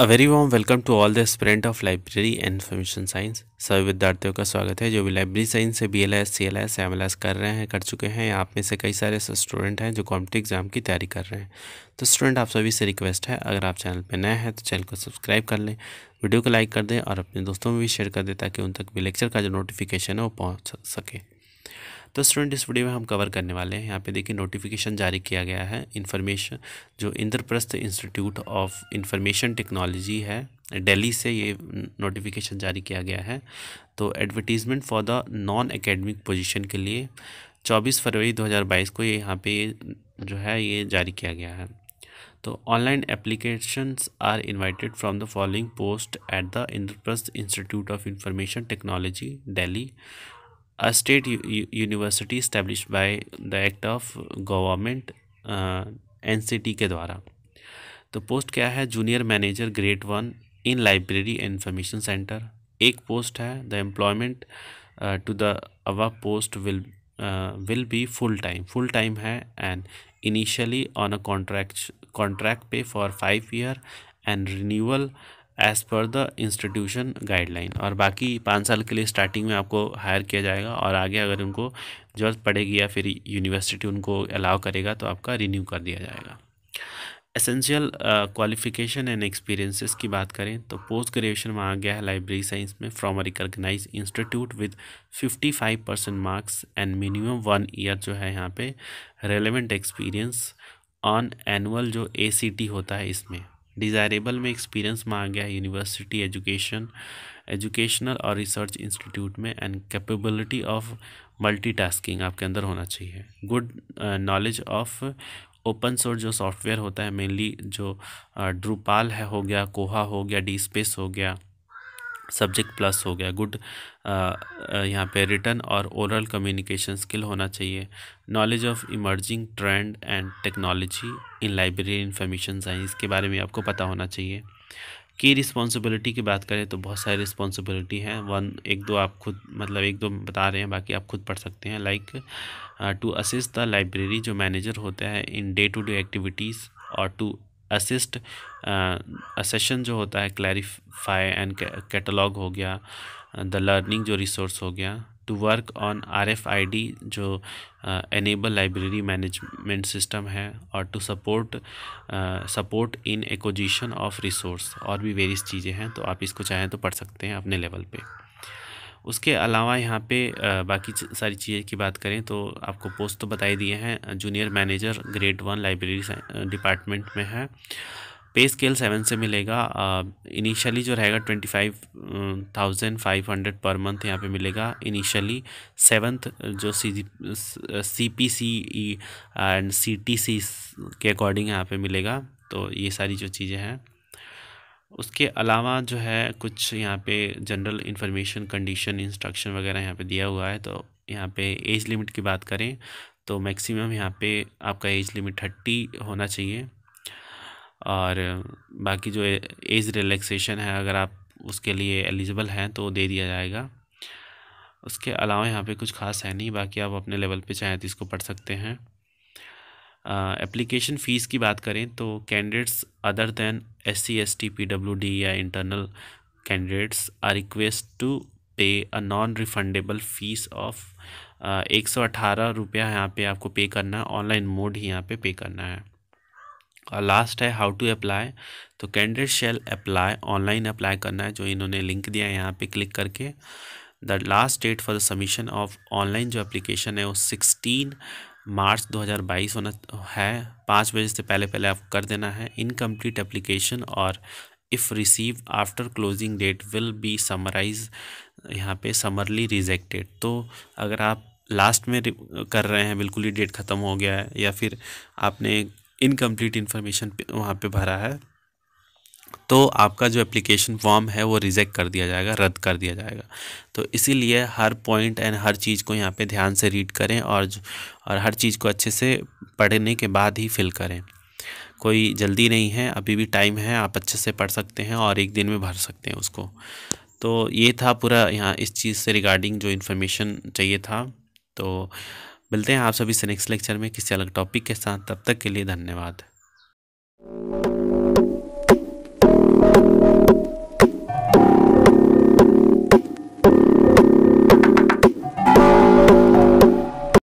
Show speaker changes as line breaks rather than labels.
a very warm welcome to all the aspirants of library and information science सभी विद्यार्थियों का स्वागत है जो भी लाइब्रेरी साइंस से B L S C L S M L S कर रहे हैं कर चुके हैं आप में से कई सारे स्टूडेंट हैं जो कॉम्पिटिव एग्जाम की तैयारी कर रहे हैं तो स्टूडेंट आप सभी से रिक्वेस्ट है अगर आप चैनल पर नए हैं तो चैनल को सब्सक्राइब कर लें वीडियो को लाइक कर दें और अपने दोस्तों में भी शेयर कर दें ताकि उन तक भी लेक्चर का जो नोटिफिकेशन है वो पहुँच सके तो स्टूडेंट इस वीडियो में हम कवर करने वाले हैं यहाँ पे देखिए नोटिफिकेशन जारी किया गया है इन्फॉर्मेशन जो Indraprastha institute of information technology है दिल्ली से ये नोटिफिकेशन जारी किया गया है तो advertisement for the non academic position के लिए चौबीस फरवरी दो को ये यहाँ पर जो है ये जारी किया गया है तो online applications are invited from the following post at the Indraprastha institute of information technology Delhi a state university established by the act of government T uh, के द्वारा तो पोस्ट क्या है junior manager grade one in library information centre एक post है the employment to the above post will will be full time full time है and initially on a contract contract पे for five year and renewal as per the institution guideline और बाकी पाँच साल के लिए स्टार्टिंग में आपको हायर किया जाएगा और आगे अगर उनको जरूरत पड़ेगी या फिर यूनिवर्सिटी उनको अलाउ करेगा तो आपका रिन्यू कर दिया जाएगा एसेंशियल क्वालिफिकेशन एंड एक्सपीरियंसेस की बात करें तो पोस्ट ग्रेजुएशन में आ गया है लाइब्रेरी साइंस में from a recognise institute with 55 percent marks and minimum one year जो है यहाँ पे रेलेवेंट एक्सपीरियंस ऑन एनुअल जो ए होता है इसमें डिज़ायरेबल में एक्सपीरियंस मांगा गया यूनिवर्सिटी एजुकेशन एजुकेशनल और रिसर्च इंस्टीट्यूट में एंड कैपेबिलिटी ऑफ मल्टीटास्किंग आपके अंदर होना चाहिए good knowledge of open source जो सॉफ्टवेयर होता है मेनली जो ड्रूपाल uh, है हो गया कोहा हो गया डी स्पेस हो गया सब्जेक्ट प्लस हो गया गुड uh, uh, यहाँ पे रिटर्न और ओरल कम्युनिकेशन स्किल होना चाहिए knowledge of emerging trend and technology in library information science के बारे में आपको पता होना चाहिए की रिस्पॉन्सिबिलिटी की बात करें तो बहुत सारी रिस्पॉन्सिबिलिटी हैं वन एक दो आप खुद मतलब एक दो बता रहे हैं बाकी आप खुद पढ़ सकते हैं like to assist the library जो मैनेजर होता है in day to day activities और टू असिस्ट असेशन uh, जो होता है क्लैरिफाई एंड कैटलॉग हो गया द लर्निंग जो रिसोर्स हो गया to work on R F I D जो एनेबल लाइब्रेरी मैनेजमेंट सिस्टम है और to support support in acquisition of resource और भी वेरियस चीज़ें हैं तो आप इसको चाहें तो पढ़ सकते हैं अपने लेवल पर उसके अलावा यहाँ पे बाकी सारी चीज़ें की बात करें तो आपको पोस्ट तो बताई दिए हैं junior manager grade one library department में है पे स्केल सेवन से मिलेगा इनिशियली जो रहेगा twenty five thousand five hundred per month यहाँ पे मिलेगा इनिशियली सेवन्थ जो C C P C E and C T C के अकॉर्डिंग यहाँ पे मिलेगा तो ये सारी जो चीज़ें हैं उसके अलावा जो है कुछ यहाँ पे जनरल इन्फॉर्मेशन कंडीशन इंस्ट्रक्शन वगैरह यहाँ पे दिया हुआ है तो यहाँ पे एज लिमिट की बात करें तो मैक्सिमम यहाँ पे आपका एज लिमिट थर्टी होना चाहिए और बाकी जो एज रिलैक्सेशन है अगर आप उसके लिए एलिजिबल हैं तो दे दिया जाएगा उसके अलावा यहाँ पे कुछ खास है नहीं बाकी आप अपने लेवल पे चाहें तो इसको पढ़ सकते हैं एप्लीकेशन फ़ीस की बात करें तो candidates other than S C S T P W D या internal candidates are request to pay a non refundable fees of एक सौ अठारह रुपया यहाँ पे आपको पे करना है ऑनलाइन मोड ही यहाँ पे पे करना है और लास्ट है हाउ टू अप्लाई तो candidate shall apply online apply करना है जो इन्होंने लिंक दिया है यहाँ पे क्लिक करके the last date for the submission of online जो एप्लीकेशन है वो सिक्सटीन मार्च 2022 होना है पाँच बजे से पहले पहले आपको कर देना है इनकम्प्लीट एप्लीकेशन और if receive after closing date will be summarise यहाँ पे समरली रिजेक्टेड तो अगर आप लास्ट में कर रहे हैं बिल्कुल ही डेट ख़त्म हो गया है या फिर आपने इनकम्प्लीट इन्फॉर्मेशन वहाँ पे भरा है तो आपका जो एप्लीकेशन फॉर्म है वो रिजेक्ट कर दिया जाएगा रद्द कर दिया जाएगा तो इसीलिए हर पॉइंट एंड हर चीज़ को यहाँ पे ध्यान से रीड करें और और हर चीज़ को अच्छे से पढ़ने के बाद ही फिल करें कोई जल्दी नहीं है अभी भी टाइम है आप अच्छे से पढ़ सकते हैं और एक दिन में भर सकते हैं उसको तो ये था पूरा यहाँ इस चीज़ से रिगार्डिंग जो इन्फॉर्मेशन चाहिए था तो मिलते हैं आप सभी से नेक्स्ट लेक्चर में किसी अलग टॉपिक के साथ तब तक के लिए धन्यवाद